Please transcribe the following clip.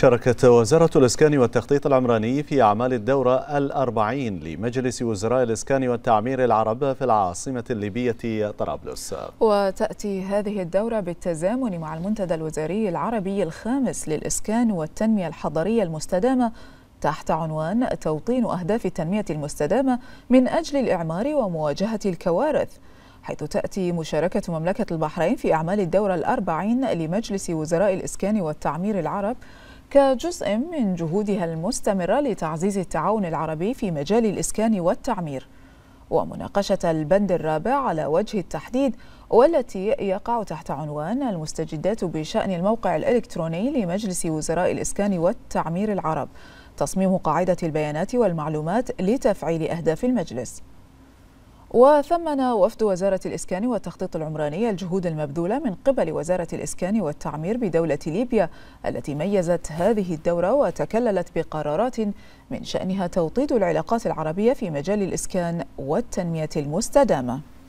شاركت وزارة الإسكان والتخطيط العمراني في أعمال الدورة الأربعين لمجلس وزراء الإسكان والتعمير العرب في العاصمة الليبية طرابلس وتأتي هذه الدورة بالتزامن مع المنتدى الوزاري العربي الخامس للإسكان والتنمية الحضرية المستدامة تحت عنوان توطين أهداف التنمية المستدامة من أجل الإعمار ومواجهة الكوارث حيث تأتي مشاركة مملكة البحرين في أعمال الدورة الأربعين لمجلس وزراء الإسكان والتعمير العرب كجزء من جهودها المستمرة لتعزيز التعاون العربي في مجال الإسكان والتعمير ومناقشة البند الرابع على وجه التحديد والتي يقع تحت عنوان المستجدات بشأن الموقع الإلكتروني لمجلس وزراء الإسكان والتعمير العرب تصميم قاعدة البيانات والمعلومات لتفعيل أهداف المجلس وثمن وفد وزارة الإسكان والتخطيط العمراني الجهود المبذولة من قبل وزارة الإسكان والتعمير بدولة ليبيا التي ميزت هذه الدورة وتكللت بقرارات من شأنها توطيد العلاقات العربية في مجال الإسكان والتنمية المستدامة